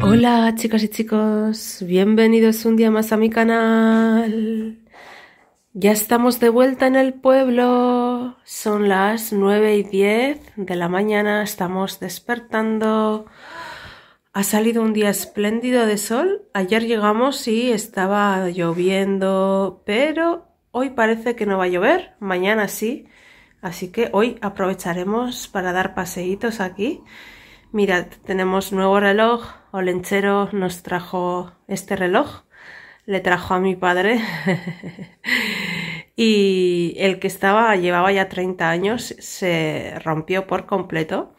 Hola chicas y chicos, bienvenidos un día más a mi canal. Ya estamos de vuelta en el pueblo. Son las 9 y 10 de la mañana, estamos despertando. Ha salido un día espléndido de sol. Ayer llegamos y estaba lloviendo, pero hoy parece que no va a llover, mañana sí. Así que hoy aprovecharemos para dar paseitos aquí. Mirad, tenemos nuevo reloj. Olenchero nos trajo este reloj. Le trajo a mi padre. y el que estaba llevaba ya 30 años se rompió por completo.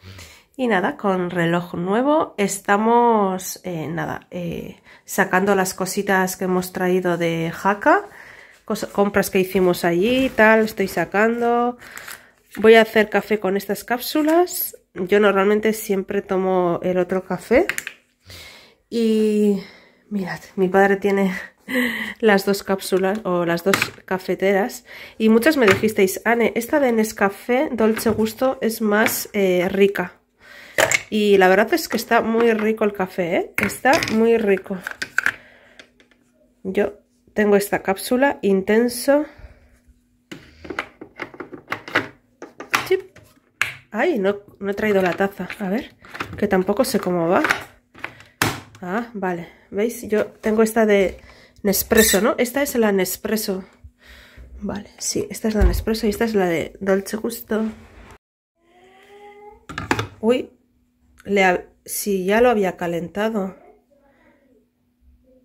Y nada, con reloj nuevo estamos eh, nada, eh, sacando las cositas que hemos traído de Jaca compras que hicimos allí y tal, estoy sacando Voy a hacer café con estas cápsulas. Yo normalmente siempre tomo el otro café. Y mirad, mi padre tiene las dos cápsulas o las dos cafeteras y muchas me dijisteis, Anne, esta de Nescafé Dolce Gusto es más eh, rica y la verdad es que está muy rico el café, ¿eh? está muy rico yo tengo esta cápsula intenso Ay, no, no he traído la taza. A ver, que tampoco sé cómo va. Ah, vale. ¿Veis? Yo tengo esta de Nespresso, ¿no? Esta es la Nespresso. Vale, sí, esta es la Nespresso y esta es la de Dolce Gusto. Uy, si ya lo había calentado.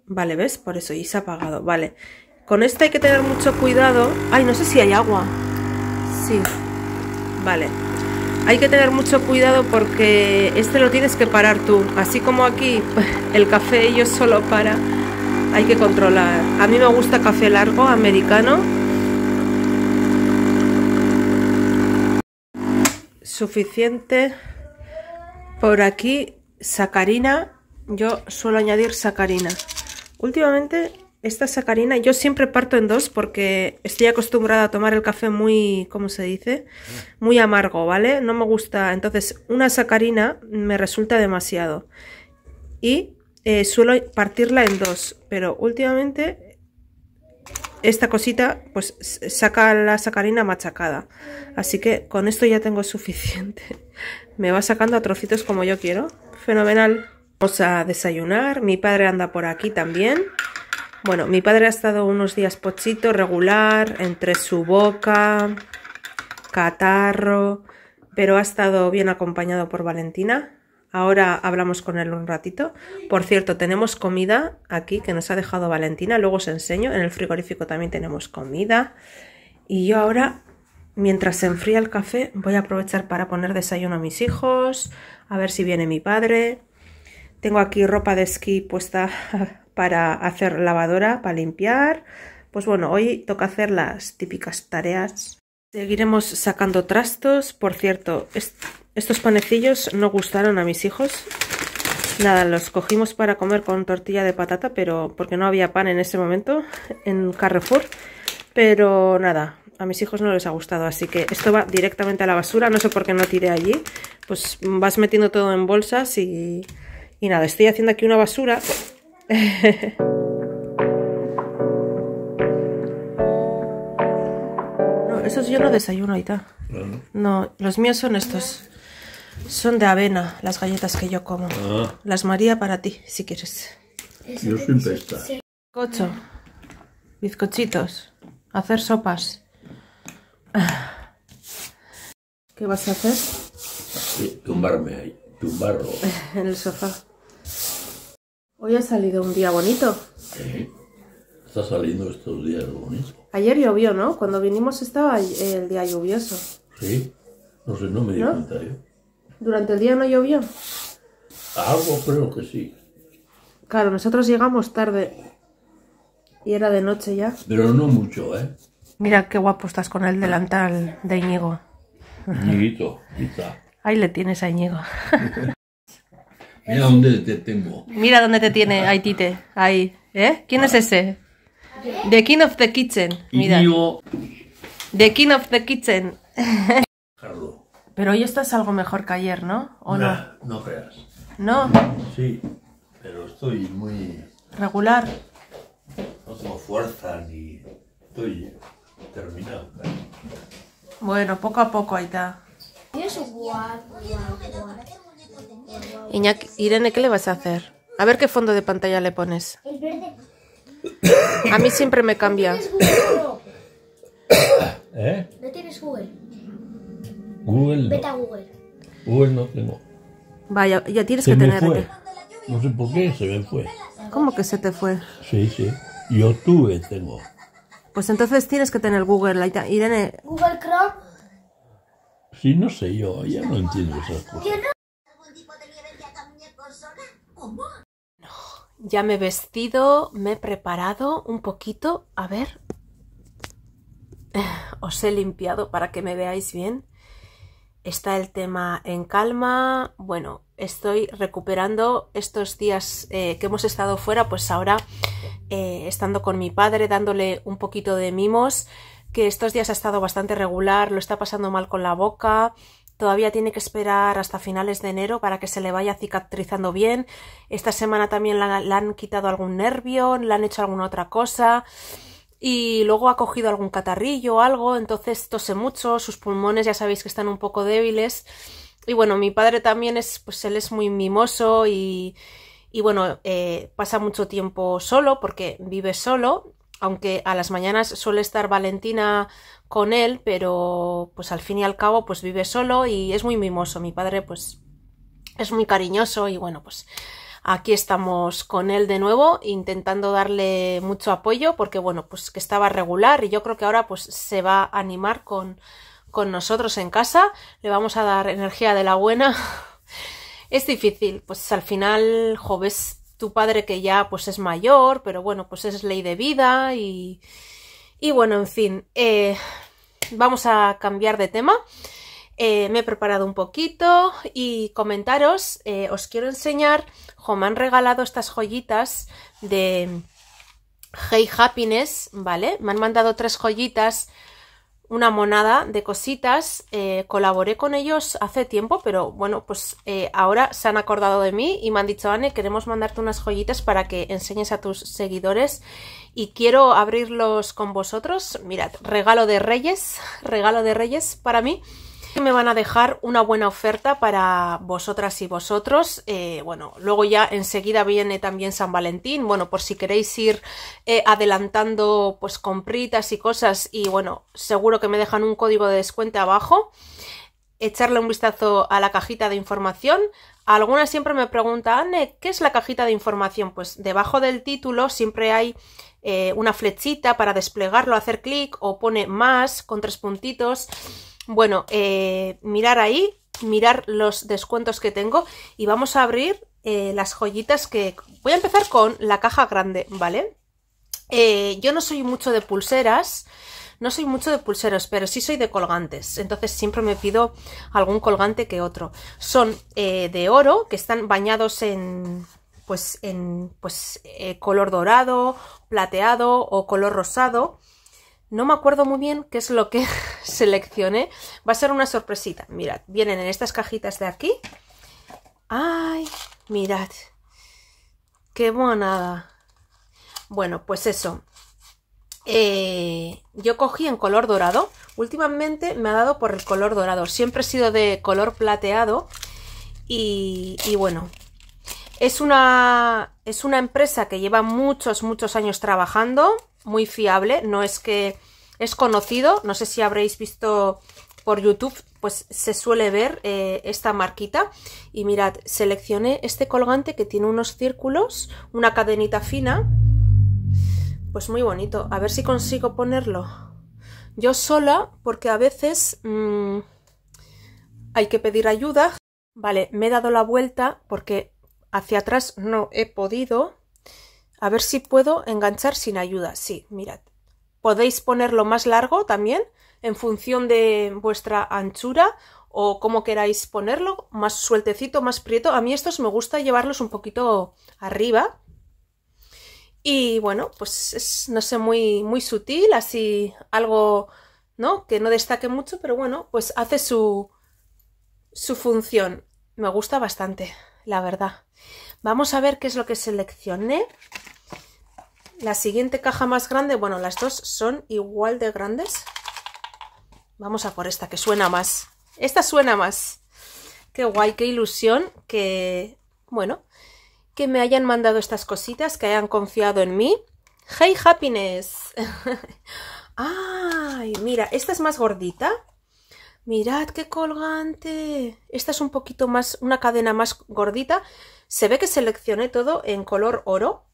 Vale, ¿ves? Por eso, y se ha apagado. Vale. Con esta hay que tener mucho cuidado. Ay, no sé si hay agua. Sí. Vale hay que tener mucho cuidado porque este lo tienes que parar tú. Así como aquí el café yo solo para, hay que controlar. A mí me gusta café largo, americano. Suficiente. Por aquí, sacarina. Yo suelo añadir sacarina. Últimamente esta sacarina yo siempre parto en dos porque estoy acostumbrada a tomar el café muy, ¿cómo se dice? Muy amargo, ¿vale? No me gusta. Entonces, una sacarina me resulta demasiado. Y eh, suelo partirla en dos, pero últimamente esta cosita pues saca la sacarina machacada. Así que con esto ya tengo suficiente. Me va sacando a trocitos como yo quiero. Fenomenal. Vamos a desayunar. Mi padre anda por aquí también. Bueno, mi padre ha estado unos días pochito, regular, entre su boca, catarro, pero ha estado bien acompañado por Valentina. Ahora hablamos con él un ratito. Por cierto, tenemos comida aquí que nos ha dejado Valentina, luego os enseño. En el frigorífico también tenemos comida. Y yo ahora, mientras se enfría el café, voy a aprovechar para poner desayuno a mis hijos, a ver si viene mi padre. Tengo aquí ropa de esquí puesta para hacer lavadora, para limpiar. Pues bueno, hoy toca hacer las típicas tareas. Seguiremos sacando trastos. Por cierto, estos panecillos no gustaron a mis hijos. Nada, los cogimos para comer con tortilla de patata, pero porque no había pan en ese momento en Carrefour. Pero nada, a mis hijos no les ha gustado, así que esto va directamente a la basura. No sé por qué no tiré allí. Pues vas metiendo todo en bolsas y, y nada, estoy haciendo aquí una basura no, esos yo no desayuno ahorita. No, los míos son estos. Son de avena, las galletas que yo como. Ah. Las María para ti, si quieres. Yo soy pesta. Bizcocho. Bizcochitos. Hacer sopas. ¿Qué vas a hacer? Tumbarme ahí, Tumbarlo. en el sofá. Hoy ha salido un día bonito. Sí. Está saliendo estos días bonitos. Ayer llovió, ¿no? Cuando vinimos estaba el día lluvioso. Sí. No sé, no me di cuenta yo. ¿eh? ¿Durante el día no llovió? Algo creo que sí. Claro, nosotros llegamos tarde. Y era de noche ya. Pero no mucho, ¿eh? Mira qué guapo estás con el delantal de Íñigo. iñigo, quizá. Ahí le tienes a Íñigo. Mira dónde te tengo. Mira dónde te tiene, Haitite. Ahí. ¿Eh? ¿Quién es ese? The King of the Kitchen. Mira. The King of the Kitchen. Pero hoy estás algo mejor que ayer, ¿no? no? No creas. ¿No? Sí, pero estoy muy... ¿Regular? No tengo fuerza ni... Estoy terminado. Bueno, poco a poco, ahí está. Iñaki, Irene, ¿qué le vas a hacer? A ver qué fondo de pantalla le pones. A mí siempre me cambia. ¿Eh? ¿No tienes Google? Google no. Vete a Google. Google no tengo. Vaya, ya tienes que tener. No sé por qué se me fue. ¿Cómo que se te fue? Sí, sí. Yo tuve, tengo. Pues entonces tienes que tener Google, Irene. ¿Google Chrome? Sí, no sé yo, ya no entiendo esas cosas. Ya me he vestido, me he preparado un poquito. A ver, os he limpiado para que me veáis bien. Está el tema en calma. Bueno, estoy recuperando estos días eh, que hemos estado fuera, pues ahora eh, estando con mi padre, dándole un poquito de mimos, que estos días ha estado bastante regular, lo está pasando mal con la boca, Todavía tiene que esperar hasta finales de enero para que se le vaya cicatrizando bien. Esta semana también le han quitado algún nervio, le han hecho alguna otra cosa y luego ha cogido algún catarrillo o algo, entonces tose mucho, sus pulmones ya sabéis que están un poco débiles. Y bueno, mi padre también es, pues él es muy mimoso y, bueno, eh, pasa mucho tiempo solo porque vive solo aunque a las mañanas suele estar Valentina con él, pero pues al fin y al cabo pues vive solo y es muy mimoso. Mi padre pues es muy cariñoso y bueno pues aquí estamos con él de nuevo intentando darle mucho apoyo porque bueno pues que estaba regular y yo creo que ahora pues se va a animar con, con nosotros en casa. Le vamos a dar energía de la buena. es difícil, pues al final, joves tu padre que ya pues es mayor, pero bueno, pues es ley de vida y, bueno, en fin, eh, vamos a cambiar de tema. Eh, me he preparado un poquito y comentaros, eh, os quiero enseñar, cómo me han regalado estas joyitas de Hey Happiness, ¿vale? Me han mandado tres joyitas una monada de cositas. Eh, colaboré con ellos hace tiempo, pero bueno, pues eh, ahora se han acordado de mí y me han dicho, Anne, queremos mandarte unas joyitas para que enseñes a tus seguidores y quiero abrirlos con vosotros. Mirad, regalo de reyes, regalo de reyes para mí. Me van a dejar una buena oferta para vosotras y vosotros. Eh, bueno, luego ya enseguida viene también San Valentín. Bueno, por si queréis ir eh, adelantando pues compritas y cosas y bueno, seguro que me dejan un código de descuento abajo. Echarle un vistazo a la cajita de información. Algunas siempre me preguntan, ¿qué es la cajita de información? Pues debajo del título siempre hay eh, una flechita para desplegarlo, hacer clic o pone más con tres puntitos bueno, eh, mirar ahí, mirar los descuentos que tengo y vamos a abrir eh, las joyitas que... Voy a empezar con la caja grande, ¿vale? Eh, yo no soy mucho de pulseras, no soy mucho de pulseros, pero sí soy de colgantes. Entonces siempre me pido algún colgante que otro. Son de oro, que están bañados en pues en pues, color dorado, plateado o color rosado. No me acuerdo muy bien qué es lo que seleccioné. Va a ser una sorpresita. Mirad, vienen en estas cajitas de aquí. ¡Ay! Mirad. ¡Qué bonada. Bueno, pues eso. Eh, yo cogí en color dorado. Últimamente me ha dado por el color dorado. Siempre he sido de color plateado. Y, y bueno, es una, es una empresa que lleva muchos, muchos años trabajando muy fiable, no es que es conocido, no sé si habréis visto por YouTube, pues se suele ver eh, esta marquita. Y mirad, seleccioné este colgante que tiene unos círculos, una cadenita fina, pues muy bonito. A ver si consigo ponerlo yo sola, porque a veces mm, hay que pedir ayuda. Vale, me he dado la vuelta porque hacia atrás no he podido. A ver si puedo enganchar sin ayuda. Sí, mirad. Podéis ponerlo más largo también en función de vuestra anchura o como queráis ponerlo, más sueltecito, más prieto. A mí estos me gusta llevarlos un poquito arriba. Y bueno, pues es, no sé, muy, muy sutil, así algo, ¿no? Que no destaque mucho, pero bueno, pues hace su, su función. Me gusta bastante, la verdad. Vamos a ver qué es lo que seleccioné. La siguiente caja más grande, bueno, las dos son igual de grandes. Vamos a por esta que suena más. Esta suena más. Qué guay, qué ilusión que, bueno, que me hayan mandado estas cositas, que hayan confiado en mí. Hey Happiness. Ay, mira, esta es más gordita. Mirad qué colgante. Esta es un poquito más, una cadena más gordita. Se ve que seleccioné todo en color oro.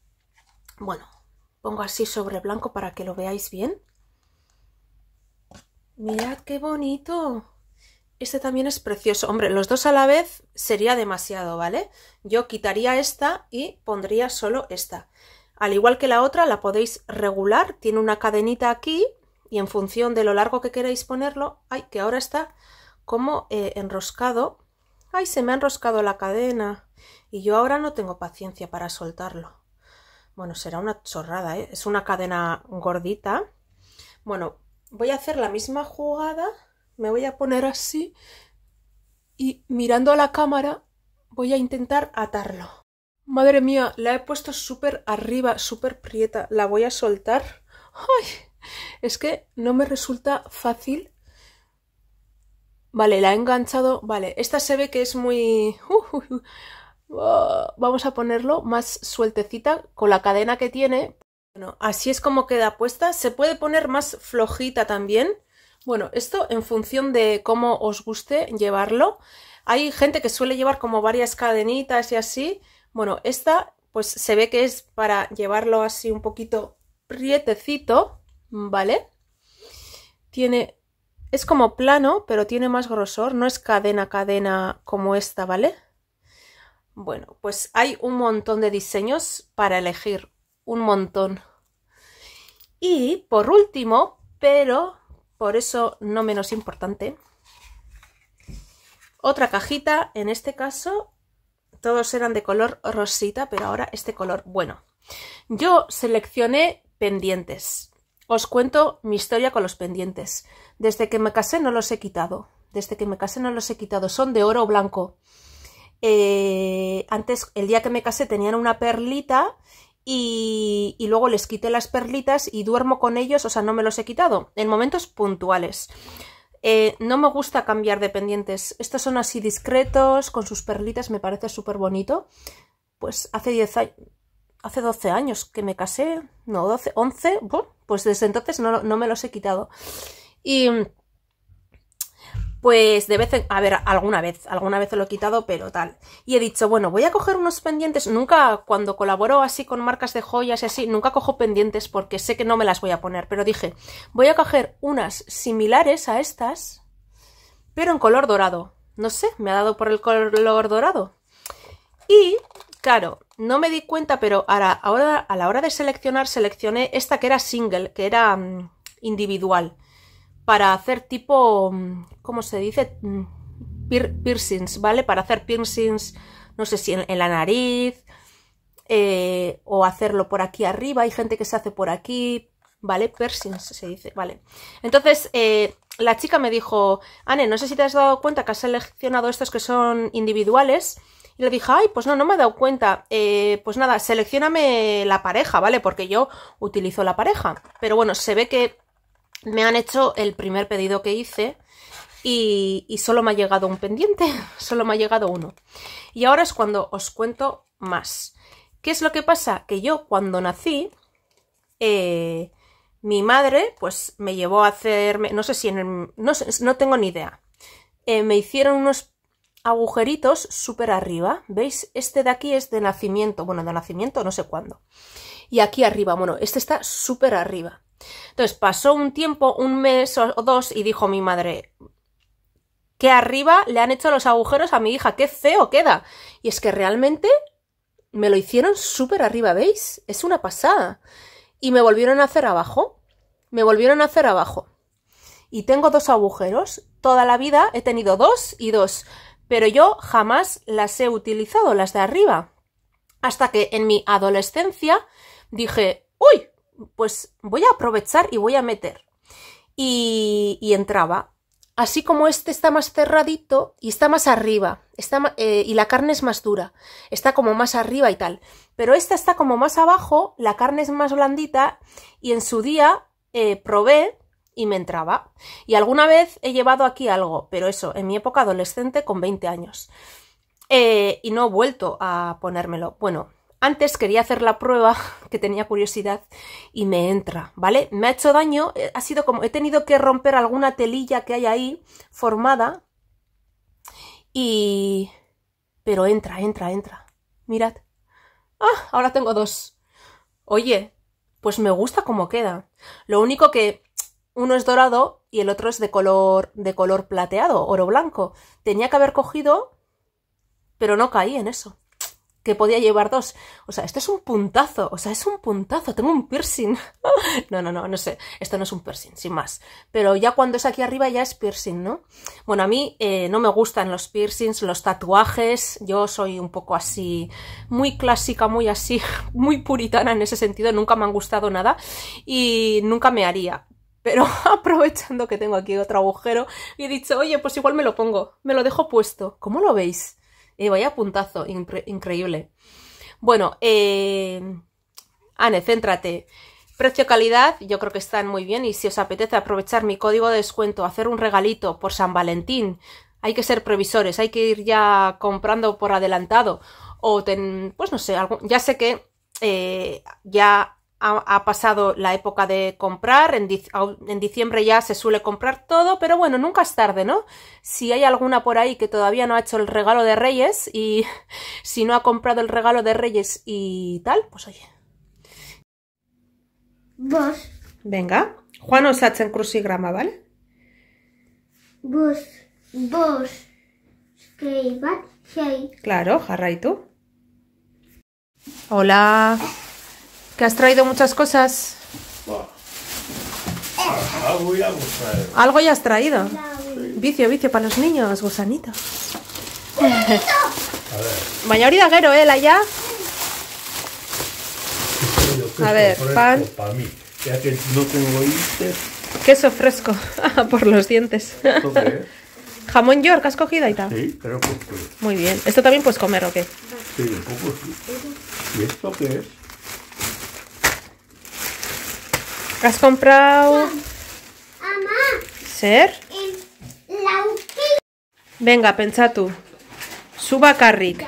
Bueno, pongo así sobre blanco para que lo veáis bien. Mirad qué bonito. Este también es precioso. Hombre, los dos a la vez sería demasiado, ¿vale? Yo quitaría esta y pondría solo esta. Al igual que la otra, la podéis regular. Tiene una cadenita aquí y en función de lo largo que queráis ponerlo... ¡Ay, que ahora está como eh, enroscado! ¡Ay, se me ha enroscado la cadena! Y yo ahora no tengo paciencia para soltarlo. Bueno, será una chorrada, ¿eh? Es una cadena gordita. Bueno, voy a hacer la misma jugada. Me voy a poner así y mirando a la cámara voy a intentar atarlo. Madre mía, la he puesto súper arriba, súper prieta. La voy a soltar. ¡Ay! Es que no me resulta fácil. Vale, la he enganchado. Vale, esta se ve que es muy... Uh, vamos a ponerlo más sueltecita con la cadena que tiene. Bueno, así es como queda puesta. Se puede poner más flojita también. Bueno, esto en función de cómo os guste llevarlo. Hay gente que suele llevar como varias cadenitas y así. Bueno, esta pues se ve que es para llevarlo así un poquito prietecito, ¿vale? Tiene, es como plano, pero tiene más grosor, no es cadena, cadena como esta, ¿vale? Bueno, pues hay un montón de diseños para elegir, un montón. Y por último, pero por eso no menos importante, otra cajita, en este caso, todos eran de color rosita, pero ahora este color, bueno. Yo seleccioné pendientes. Os cuento mi historia con los pendientes. Desde que me casé no los he quitado. Desde que me casé no los he quitado. Son de oro blanco. Eh, antes, el día que me casé, tenían una perlita y, luego les quité las perlitas y duermo con ellos, o sea, no me los he quitado, en momentos puntuales. Eh, no me gusta cambiar de pendientes, estos son así discretos, con sus perlitas, me parece súper bonito. Pues hace 10 años, hace 12 años que me casé, no, 12, 11, pues desde entonces no, no me los he quitado. Y pues de vez en... A ver, alguna vez, alguna vez lo he quitado, pero tal. Y he dicho, bueno, voy a coger unos pendientes. Nunca, cuando colaboro así con marcas de joyas y así, nunca cojo pendientes porque sé que no me las voy a poner. Pero dije, voy a coger unas similares a estas, pero en color dorado. No sé, me ha dado por el color dorado. Y, claro, no me di cuenta, pero ahora, ahora a la hora de seleccionar, seleccioné esta que era single, que era mm, individual para hacer tipo, mm, ¿cómo se dice? Mm, piercings, ¿vale? Para hacer piercings, no sé si en, la nariz eh, o hacerlo por aquí arriba. Hay gente que se hace por aquí, ¿vale? Piercings se dice, ¿vale? Entonces, eh, la chica me dijo, Anne, no sé si te has dado cuenta que has seleccionado estos que son individuales. Y le dije, ay, pues no, no me he dado cuenta. Eh, pues nada, seleccioname la pareja, ¿vale? Porque yo utilizo la pareja. Pero bueno, se ve que me han hecho el primer pedido que hice y, solo me ha llegado un pendiente, solo me ha llegado uno. Y ahora es cuando os cuento más. ¿Qué es lo que pasa? Que yo cuando nací, eh, mi madre pues me llevó a hacerme, no sé si en no, no tengo ni idea, eh, me hicieron unos agujeritos súper arriba, ¿veis? Este de aquí es de nacimiento, bueno, de nacimiento no sé cuándo. Y aquí arriba, bueno, este está súper arriba. Entonces pasó un tiempo, un mes o dos, y dijo mi madre, que arriba le han hecho los agujeros a mi hija, qué feo queda. Y es que realmente me lo hicieron súper arriba, ¿veis? Es una pasada. Y me volvieron a hacer abajo, me volvieron a hacer abajo. Y tengo dos agujeros, toda la vida he tenido dos y dos, pero yo jamás las he utilizado, las de arriba. Hasta que en mi adolescencia dije, uy, pues voy a aprovechar y voy a meter. Y, entraba. Así como este está más cerradito y está más arriba, está, eh, y la carne es más dura, está como más arriba y tal. Pero esta está como más abajo, la carne es más blandita y en su día eh, probé y me entraba. Y alguna vez he llevado aquí algo, pero eso, en mi época adolescente con 20 años. Eh, y no he vuelto a ponérmelo. Bueno, antes quería hacer la prueba, que tenía curiosidad, y me entra, ¿vale? Me ha hecho daño, eh, ha sido como, he tenido que romper alguna telilla que hay ahí formada, y... Pero entra, entra, entra. Mirad. Ah, ahora tengo dos. Oye, pues me gusta cómo queda. Lo único que uno es dorado y el otro es de color, de color plateado, oro blanco. Tenía que haber cogido, pero no caí en eso que podía llevar dos. O sea, esto es un puntazo, o sea, es un puntazo, tengo un piercing. no, no, no, no sé, esto no es un piercing, sin más. Pero ya cuando es aquí arriba ya es piercing, ¿no? Bueno, a mí eh, no me gustan los piercings, los tatuajes, yo soy un poco así, muy clásica, muy así, muy puritana en ese sentido, nunca me han gustado nada y nunca me haría. Pero aprovechando que tengo aquí otro agujero, he dicho, oye, pues igual me lo pongo, me lo dejo puesto. ¿Cómo lo veis? vaya puntazo, increíble. Bueno, eh, Ane, céntrate. Precio-calidad, yo creo que están muy bien y si os apetece aprovechar mi código de descuento, hacer un regalito por San Valentín, hay que ser previsores, hay que ir ya comprando por adelantado o pues no sé, algo, ya sé que eh, ya ha, pasado la época de comprar, en, diciembre ya se suele comprar todo, pero bueno, nunca es tarde, ¿no? Si hay alguna por ahí que todavía no ha hecho el regalo de Reyes y si no ha comprado el regalo de Reyes y tal, pues oye. Vos. Venga, Juan os Cruz en crucigrama, ¿vale? Vos, vos, Claro, Jarra y tú. Hola. ¿Que has traído muchas cosas? Algo ya has traído? Vicio, vicio para los niños, gusanito. Mañana hori da ¿eh, allá. A ver, pan. que no tengo Queso fresco, por los dientes. Jamón York, ¿has cogido ahí Sí, creo que Muy bien. ¿Esto también puedes comer o qué? Sí, un poco sí. ¿Y esto qué es? ¿Has comprado? Mamá. ¿Ser? Venga, pensa tú. Suba Carrick.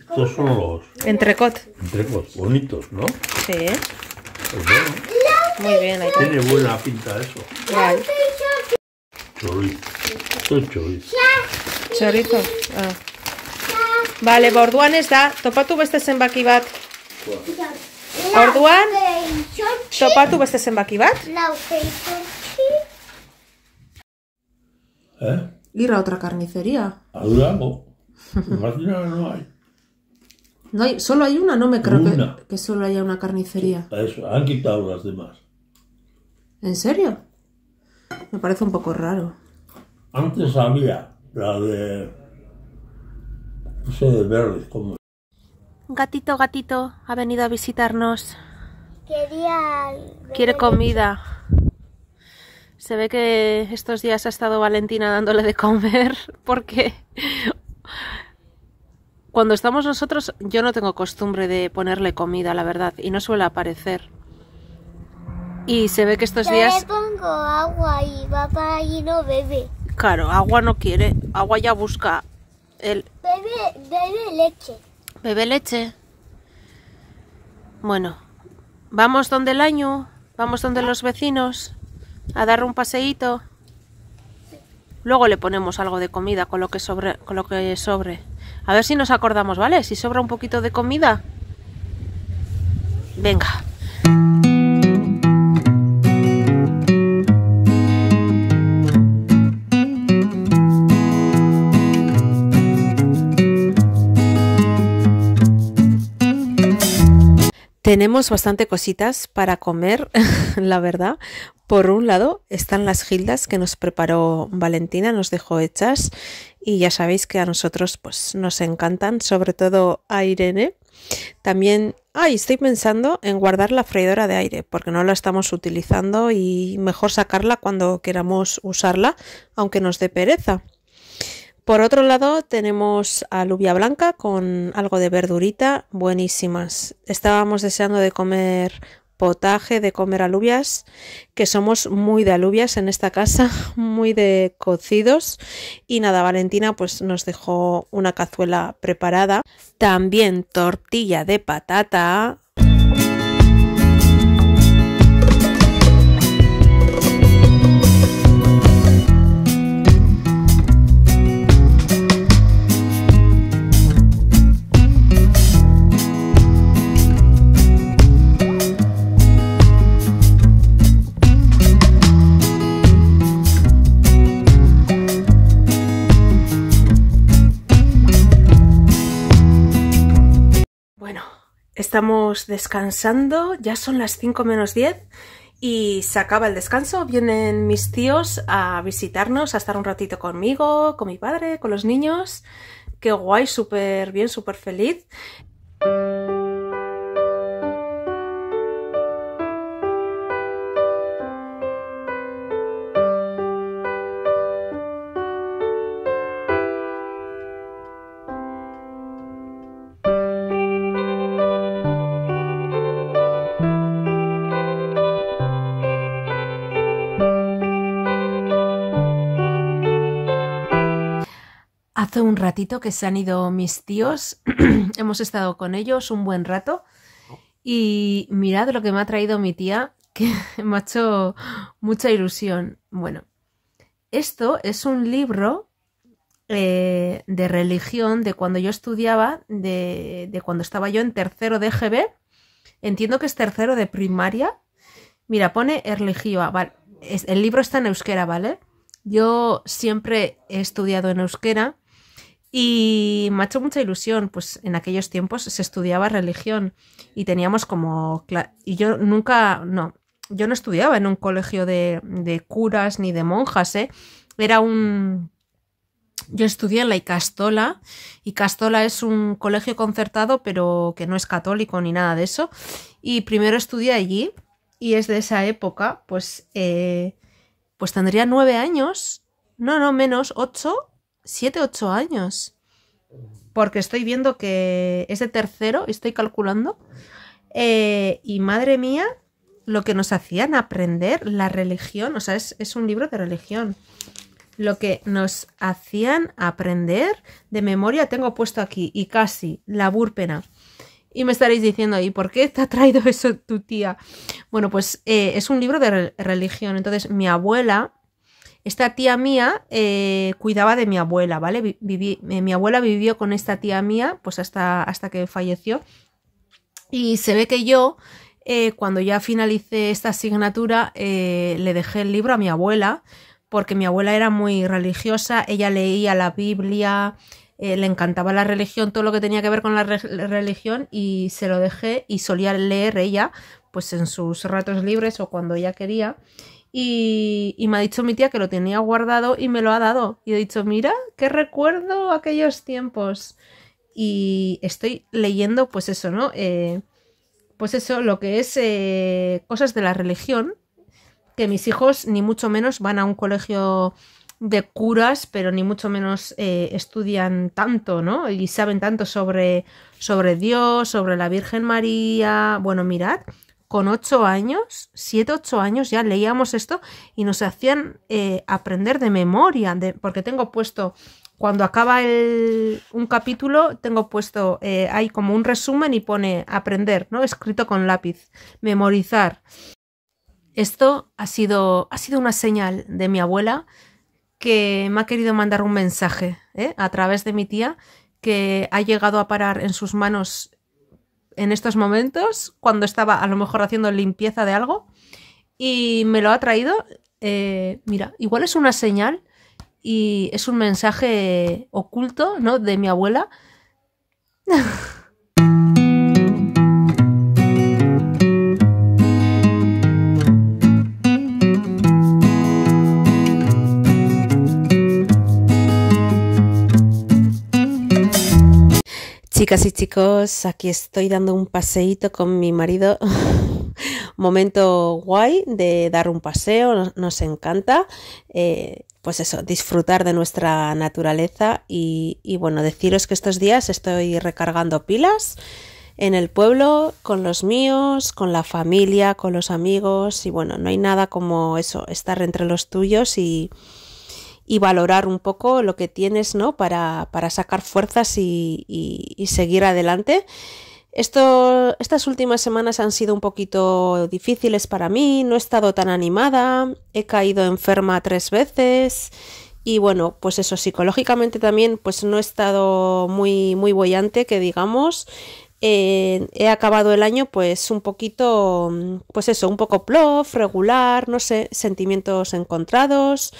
Estos son los... Entrecot. Entrecot, bonitos, ¿no? Sí. Pues ah, Muy bien, Tiene buena pinta eso. Ah. Vale. Chorizo. Vale, borduanes da, Topa tu zenbaki bat. Bakibat Orduan, topatu beste zenbaki bat? ¿Eh? Ir a otra carnicería. A Durango. no hay. No hay, solo hay una, no me creo Que, solo haya una carnicería. Eso, han quitado las demás. ¿En serio? Me parece un poco raro. Antes había la de... No sé, de como Gatito, gatito, ha venido a visitarnos. Quería... Quiere comida. Se ve que estos días ha estado Valentina dándole de comer porque cuando estamos nosotros yo no tengo costumbre de ponerle comida, la verdad, y no suele aparecer. Y se ve que estos yo días... Le pongo agua y va para no bebe. Claro, agua no quiere, agua ya busca El... Bebe, bebe leche. Bebe leche. Bueno, vamos donde el año, vamos donde los vecinos, a dar un paseíto. Luego le ponemos algo de comida con lo que sobre, con lo que sobre. A ver si nos acordamos, ¿vale? Si sobra un poquito de comida. Venga. Tenemos bastante cositas para comer, la verdad. Por un lado están las gildas que nos preparó Valentina, nos dejó hechas y ya sabéis que a nosotros pues nos encantan, sobre todo a Irene. También, ay, estoy pensando en guardar la freidora de aire porque no la estamos utilizando y mejor sacarla cuando queramos usarla, aunque nos dé pereza. Por otro lado tenemos alubia blanca con algo de verdurita, buenísimas. Estábamos deseando de comer potaje, de comer alubias, que somos muy de alubias en esta casa, muy de cocidos. Y nada, Valentina pues nos dejó una cazuela preparada. También tortilla de patata, estamos descansando, ya son las 5 menos 10 y se acaba el descanso, vienen mis tíos a visitarnos, a estar un ratito conmigo, con mi padre, con los niños. Qué guay, súper bien, súper feliz. Hace un ratito que se han ido mis tíos, hemos estado con ellos un buen rato y mirad lo que me ha traído mi tía, que me ha hecho mucha ilusión. Bueno, esto es un libro eh, de religión de cuando yo estudiaba, de, cuando estaba yo en tercero de GB. Entiendo que es tercero de primaria. Mira, pone religión. El libro está en euskera, ¿vale? Yo siempre he estudiado en euskera y me ha hecho mucha ilusión, pues en aquellos tiempos se estudiaba religión y teníamos como... Y yo nunca, no, yo no estudiaba en un colegio de, de curas ni de monjas, ¿eh? Era un... Yo estudié en la Icastola. Castola es un colegio concertado, pero que no es católico ni nada de eso. Y primero estudié allí y es de esa época, pues, eh, pues tendría nueve años, no, no, menos, ocho, 7, 8 años. Porque estoy viendo que es de tercero, estoy calculando. Eh, y madre mía, lo que nos hacían aprender la religión, o sea, es, un libro de religión. Lo que nos hacían aprender de memoria, tengo puesto aquí, y casi, la búrpena. Y me estaréis diciendo, ¿y por qué te ha traído eso tu tía? Bueno, pues eh, es un libro de religión. Entonces, mi abuela esta tía mía eh, cuidaba de mi abuela, ¿vale? Eh, mi abuela vivió con esta tía mía, pues hasta, hasta que falleció. Y se ve que yo, eh, cuando ya finalicé esta asignatura, le dejé el libro a mi abuela, porque mi abuela era muy religiosa, ella leía la Biblia, le encantaba la religión, todo lo que tenía que ver con la religión y se lo dejé y solía leer ella pues en sus ratos libres o cuando ella quería y, me ha dicho mi tía que lo tenía guardado y me lo ha dado. Y he dicho, mira, qué recuerdo aquellos tiempos. Y estoy leyendo, pues eso, ¿no? Eh, pues eso, lo que es eh, cosas de la religión, que mis hijos ni mucho menos van a un colegio de curas, pero ni mucho menos eh, estudian tanto, ¿no? Y saben tanto sobre, sobre Dios, sobre la Virgen María. Bueno, mirad, con ocho años, siete, ocho años, ya leíamos esto y nos hacían eh, aprender de memoria, porque tengo puesto, cuando acaba un capítulo, tengo puesto, eh, hay como un resumen y pone aprender, ¿no? Escrito con lápiz, memorizar. Esto ha sido, ha sido una señal de mi abuela que me ha querido mandar un mensaje ¿eh? a través de mi tía que ha llegado a parar en sus manos en estos momentos, cuando estaba a lo mejor haciendo limpieza de algo, y me lo ha traído. Eh, mira, igual es una señal y es un mensaje oculto, ¿no? De mi abuela. Chicas y chicos, aquí estoy dando un paseíto con mi marido. Momento guay de dar un paseo, nos, encanta. Eh, pues eso, disfrutar de nuestra naturaleza y bueno, deciros que estos días estoy recargando pilas en el pueblo, con los míos, con la familia, con los amigos y bueno, no hay nada como eso, estar entre los tuyos y, y valorar un poco lo que tienes, ¿no? Para, sacar fuerzas y, seguir adelante. Esto, estas últimas semanas han sido un poquito difíciles para mí, no he estado tan animada, he caído enferma tres veces y bueno, pues eso, psicológicamente también pues no he estado muy, muy bollante, que digamos. Eh, he acabado el año pues un poquito, pues eso, un poco plof, regular, no sé, sentimientos encontrados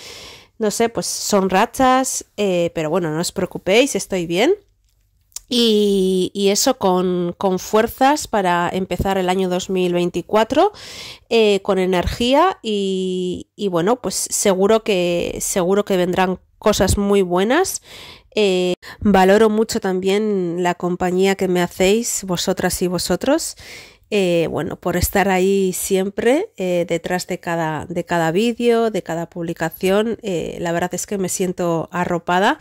no sé, pues son rachas, eh, pero bueno, no os preocupéis, estoy bien. Y, eso con, con, fuerzas para empezar el año 2024, eh, con energía y, bueno, pues seguro que, seguro que vendrán cosas muy buenas. Eh, valoro mucho también la compañía que me hacéis vosotras y vosotros eh, bueno, por estar ahí siempre eh, detrás de cada, de cada vídeo, de cada publicación. Eh, la verdad es que me siento arropada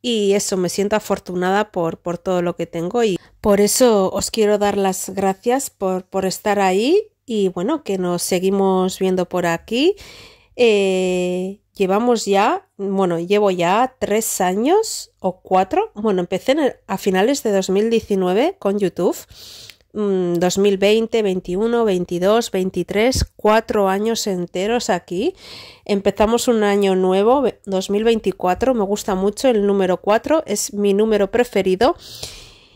y eso, me siento afortunada por, por todo lo que tengo y por eso os quiero dar las gracias por, estar ahí y bueno, que nos seguimos viendo por aquí. llevamos ya, bueno, llevo ya tres años o cuatro, bueno, empecé a finales de 2019 con YouTube 2020, 21, 22, 23, cuatro años enteros aquí. Empezamos un año nuevo, 2024, me gusta mucho el número 4, es mi número preferido.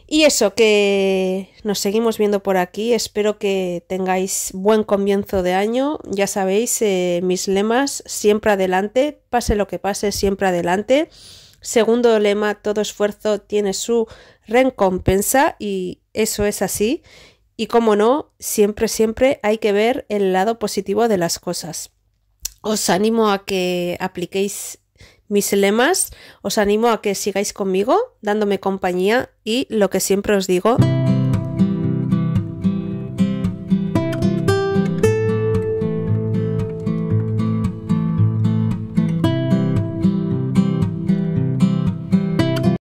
Y eso, que nos seguimos viendo por aquí. Espero que tengáis buen comienzo de año. Ya sabéis, eh, mis lemas, siempre adelante, pase lo que pase, siempre adelante. Segundo lema, todo esfuerzo tiene su recompensa y eso es así y como no, siempre, siempre hay que ver el lado positivo de las cosas. Os animo a que apliquéis mis lemas, os animo a que sigáis conmigo, dándome compañía y lo que siempre os digo.